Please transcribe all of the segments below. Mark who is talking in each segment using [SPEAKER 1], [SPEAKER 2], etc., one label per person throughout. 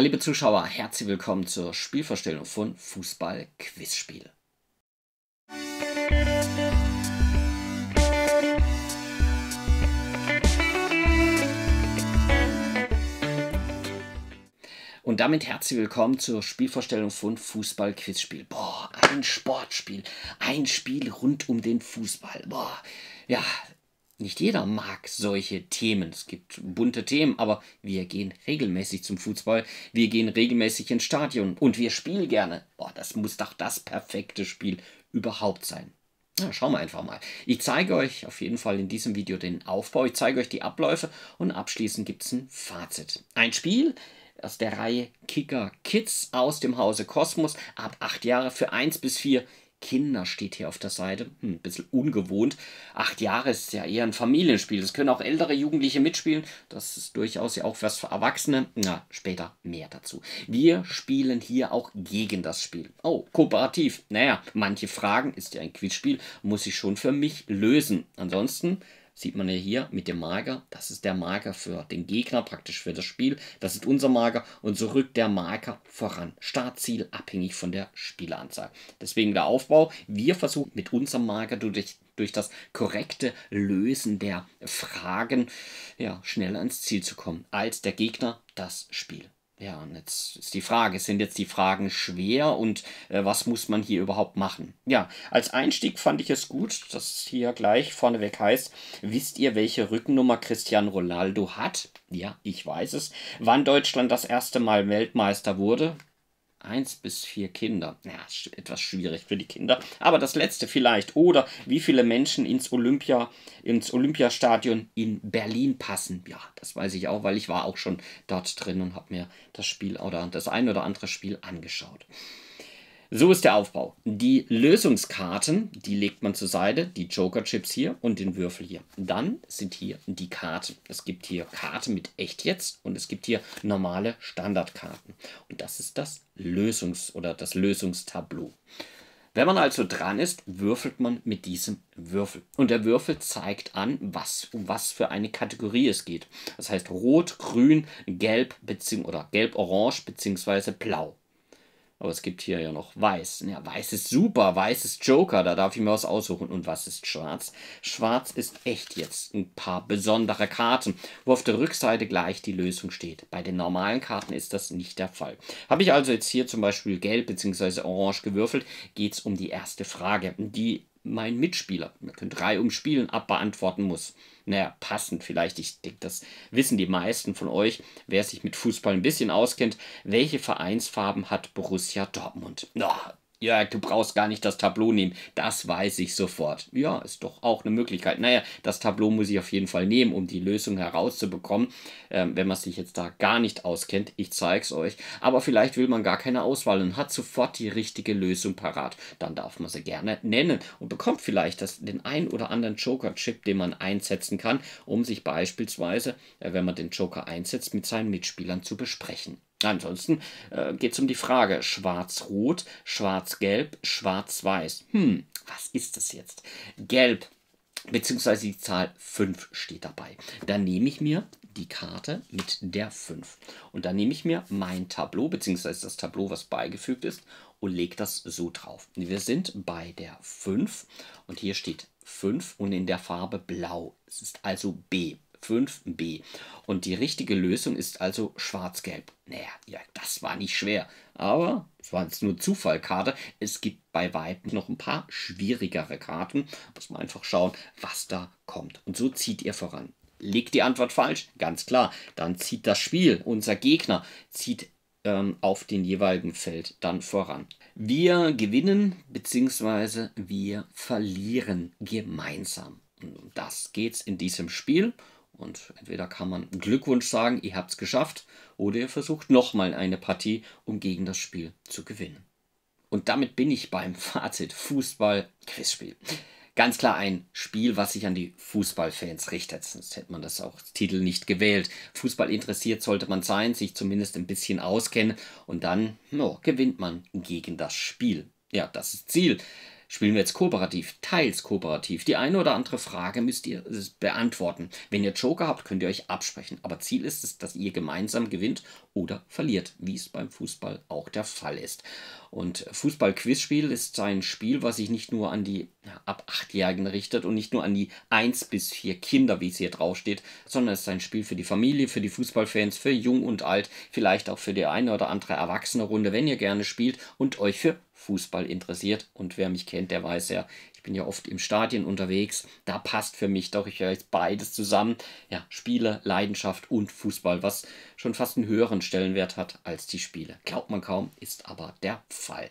[SPEAKER 1] Liebe Zuschauer, herzlich willkommen zur Spielvorstellung von Fußball Quizspiel. Und damit herzlich willkommen zur Spielvorstellung von Fußball Quizspiel. Boah, ein Sportspiel, ein Spiel rund um den Fußball. Boah, ja, nicht jeder mag solche Themen. Es gibt bunte Themen, aber wir gehen regelmäßig zum Fußball, wir gehen regelmäßig ins Stadion und wir spielen gerne. Boah, das muss doch das perfekte Spiel überhaupt sein. Na, schauen wir einfach mal. Ich zeige euch auf jeden Fall in diesem Video den Aufbau, ich zeige euch die Abläufe und abschließend gibt es ein Fazit. Ein Spiel aus der Reihe Kicker Kids aus dem Hause Kosmos ab acht Jahre für eins bis vier Kinder steht hier auf der Seite. Hm, ein bisschen ungewohnt. Acht Jahre ist ja eher ein Familienspiel. Das können auch ältere Jugendliche mitspielen. Das ist durchaus ja auch was für Erwachsene. Na, später mehr dazu. Wir spielen hier auch gegen das Spiel. Oh, kooperativ. Naja, manche Fragen ist ja ein Quizspiel, muss ich schon für mich lösen. Ansonsten Sieht man ja hier mit dem Marker, das ist der Marker für den Gegner, praktisch für das Spiel. Das ist unser Marker und so rückt der Marker voran. Startziel abhängig von der Spieleranzahl. Deswegen der Aufbau. Wir versuchen mit unserem Marker durch, durch das korrekte Lösen der Fragen ja, schneller ans Ziel zu kommen als der Gegner das Spiel. Ja, und jetzt ist die Frage, sind jetzt die Fragen schwer und äh, was muss man hier überhaupt machen? Ja, als Einstieg fand ich es gut, dass hier gleich vorneweg heißt, wisst ihr, welche Rückennummer Cristiano Ronaldo hat? Ja, ich weiß es. Wann Deutschland das erste Mal Weltmeister wurde? eins bis vier Kinder. Ja, etwas schwierig für die Kinder. Aber das letzte vielleicht. Oder wie viele Menschen ins, Olympia, ins Olympiastadion in Berlin passen. Ja, das weiß ich auch, weil ich war auch schon dort drin und habe mir das Spiel oder das ein oder andere Spiel angeschaut. So ist der Aufbau. Die Lösungskarten, die legt man zur Seite, die Joker-Chips hier und den Würfel hier. Dann sind hier die Karten. Es gibt hier Karten mit Echt jetzt und es gibt hier normale Standardkarten. Und das ist das Lösungs- oder das Lösungstableau. Wenn man also dran ist, würfelt man mit diesem Würfel. Und der Würfel zeigt an, was, um was für eine Kategorie es geht. Das heißt rot, grün, gelb oder gelb-orange bzw. blau. Aber es gibt hier ja noch weiß. Ja, weiß ist super. Weiß ist Joker. Da darf ich mir was aussuchen. Und was ist schwarz? Schwarz ist echt jetzt ein paar besondere Karten, wo auf der Rückseite gleich die Lösung steht. Bei den normalen Karten ist das nicht der Fall. Habe ich also jetzt hier zum Beispiel gelb bzw. orange gewürfelt, geht es um die erste Frage. Die mein Mitspieler, man können drei umspielen, abbeantworten muss. Naja, passend vielleicht. Ich denke, das wissen die meisten von euch, wer sich mit Fußball ein bisschen auskennt. Welche Vereinsfarben hat Borussia Dortmund? Oh, ja, du brauchst gar nicht das Tableau nehmen. Das weiß ich sofort. Ja, ist doch auch eine Möglichkeit. Naja, das Tableau muss ich auf jeden Fall nehmen, um die Lösung herauszubekommen. Ähm, wenn man sich jetzt da gar nicht auskennt, ich zeig's euch. Aber vielleicht will man gar keine Auswahl und hat sofort die richtige Lösung parat. Dann darf man sie gerne nennen und bekommt vielleicht das, den ein oder anderen Joker-Chip, den man einsetzen kann, um sich beispielsweise, äh, wenn man den Joker einsetzt, mit seinen Mitspielern zu besprechen. Ansonsten äh, geht es um die Frage schwarz-rot, schwarz-gelb, schwarz-weiß. Hm, was ist das jetzt? Gelb, beziehungsweise die Zahl 5 steht dabei. Dann nehme ich mir die Karte mit der 5. Und dann nehme ich mir mein Tableau, beziehungsweise das Tableau, was beigefügt ist, und lege das so drauf. Wir sind bei der 5 und hier steht 5 und in der Farbe blau. Es ist also B. 5b. Und die richtige Lösung ist also schwarz-gelb. Naja, ja, das war nicht schwer. Aber es war jetzt nur Zufallkarte. Es gibt bei weitem noch ein paar schwierigere Karten. Muss man einfach schauen, was da kommt. Und so zieht ihr voran. Liegt die Antwort falsch? Ganz klar. Dann zieht das Spiel, unser Gegner, zieht ähm, auf den jeweiligen Feld dann voran. Wir gewinnen bzw. wir verlieren gemeinsam. Und um das geht es in diesem Spiel. Und entweder kann man Glückwunsch sagen, ihr habt es geschafft, oder ihr versucht nochmal eine Partie, um gegen das Spiel zu gewinnen. Und damit bin ich beim Fazit Fußball Quizspiel. Ganz klar ein Spiel, was sich an die Fußballfans richtet. Sonst hätte man das auch Titel nicht gewählt. Fußball interessiert sollte man sein, sich zumindest ein bisschen auskennen und dann no, gewinnt man gegen das Spiel. Ja, das ist Ziel. Spielen wir jetzt kooperativ, teils kooperativ. Die eine oder andere Frage müsst ihr beantworten. Wenn ihr Joker habt, könnt ihr euch absprechen. Aber Ziel ist es, dass ihr gemeinsam gewinnt oder verliert, wie es beim Fußball auch der Fall ist. Und Fußball-Quizspiel ist ein Spiel, was sich nicht nur an die ab 8-Jährigen richtet und nicht nur an die 1 bis 4 Kinder, wie es hier draufsteht, sondern es ist ein Spiel für die Familie, für die Fußballfans, für jung und alt, vielleicht auch für die eine oder andere Erwachsene Runde, wenn ihr gerne spielt und euch für Fußball interessiert. Und wer mich kennt, der weiß ja, ich bin ja oft im Stadion unterwegs. Da passt für mich doch ich höre jetzt beides zusammen. Ja, Spiele, Leidenschaft und Fußball, was schon fast einen höheren Stellenwert hat als die Spiele. Glaubt man kaum, ist aber der Fall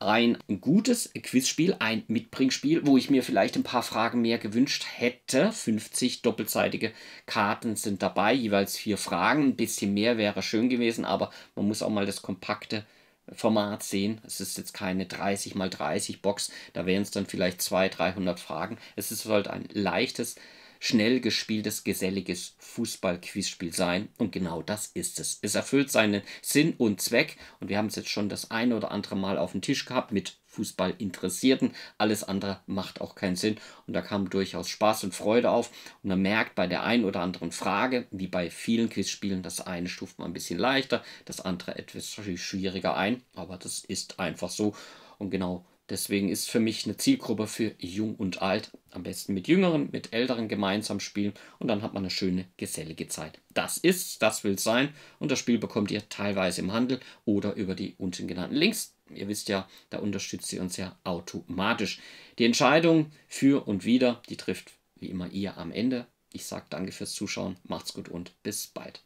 [SPEAKER 1] ein gutes Quizspiel, ein Mitbringspiel, wo ich mir vielleicht ein paar Fragen mehr gewünscht hätte. 50 doppelseitige Karten sind dabei, jeweils vier Fragen. Ein bisschen mehr wäre schön gewesen, aber man muss auch mal das kompakte Format sehen. Es ist jetzt keine 30 mal 30 Box, da wären es dann vielleicht 200, 300 Fragen. Es ist, sollte halt ein leichtes, schnell gespieltes, geselliges Fußball-Quizspiel sein und genau das ist es. Es erfüllt seinen Sinn und Zweck und wir haben es jetzt schon das eine oder andere Mal auf den Tisch gehabt mit Fußball interessierten. Alles andere macht auch keinen Sinn. Und da kam durchaus Spaß und Freude auf. Und man merkt bei der einen oder anderen Frage, wie bei vielen Quizspielen, das eine stuft man ein bisschen leichter, das andere etwas schwieriger ein. Aber das ist einfach so. Und genau deswegen ist für mich eine Zielgruppe für Jung und Alt. Am besten mit Jüngeren, mit Älteren gemeinsam spielen. Und dann hat man eine schöne, gesellige Zeit. Das ist, das will sein. Und das Spiel bekommt ihr teilweise im Handel oder über die unten genannten Links ihr wisst ja, da unterstützt sie uns ja automatisch. Die Entscheidung für und wieder, die trifft wie immer ihr am Ende. Ich sage danke fürs Zuschauen, macht's gut und bis bald.